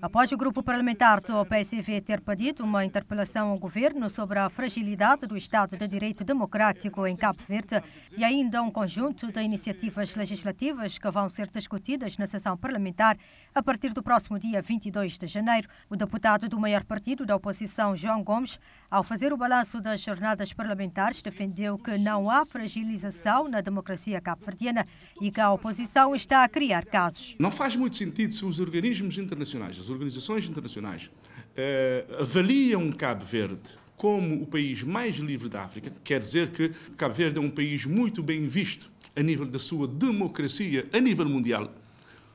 Após o grupo parlamentar do PSV ter pedido uma interpelação ao governo sobre a fragilidade do Estado de Direito Democrático em Cabo Verde e ainda um conjunto de iniciativas legislativas que vão ser discutidas na sessão parlamentar a partir do próximo dia 22 de janeiro, o deputado do maior partido da oposição, João Gomes, ao fazer o balanço das jornadas parlamentares, defendeu que não há fragilização na democracia cabo-verdiana e que a oposição está a criar casos. Não faz muito sentido se os organismos internacionais, as organizações internacionais eh, avaliam Cabo Verde como o país mais livre da África, quer dizer que Cabo Verde é um país muito bem visto a nível da sua democracia, a nível mundial,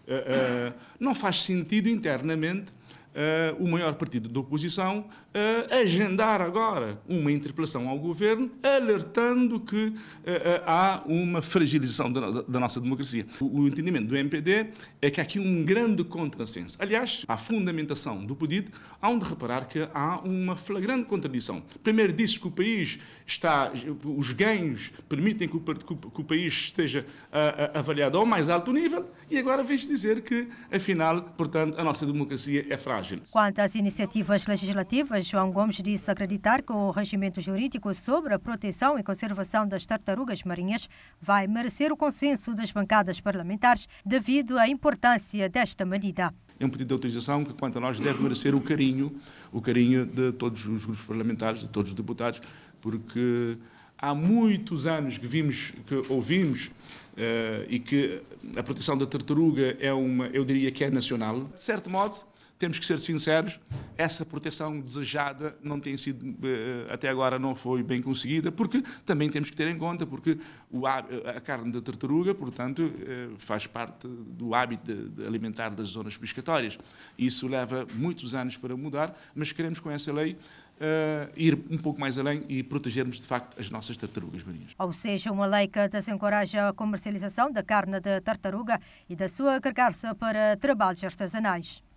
eh, eh, não faz sentido internamente uh, o maior partido da oposição, uh, agendar agora uma interpelação ao governo, alertando que uh, há uma fragilização da, da nossa democracia. O, o, entendimento do MPD é que há aqui um grande contrassenso. Aliás, à fundamentação do pedido, há onde reparar que há uma flagrante contradição. Primeiro diz que o país está, os ganhos permitem que o, que o país esteja avaliado ao mais alto nível, e agora vem-se dizer que, afinal, portanto, a nossa democracia é frágil. Quanto às iniciativas legislativas, João Gomes disse acreditar que o regimento jurídico sobre a proteção e conservação das tartarugas marinhas vai merecer o consenso das bancadas parlamentares devido à importância desta medida é um pedido de autorização que, quanto a nós, deve merecer o carinho, o carinho de todos os grupos parlamentares, de todos os deputados, porque há muitos anos que vimos, que ouvimos uh, e que a proteção da tartaruga é uma, eu diria que é nacional. De certo modo, temos que ser sinceros, essa proteção desejada não tem sido, eh, até agora não foi bem conseguida, porque também temos que ter em conta, porque a carne da tartaruga, portanto, eh, faz parte do hábito alimentar das zonas piscatórias. Isso leva muitos anos para mudar, mas queremos com essa lei Uh, ir um pouco mais além e protegermos de facto as nossas tartarugas marinhas. Ou seja, uma lei que desencoraja a comercialização da carne de tartaruga e da sua carcaça para trabalhos artesanais.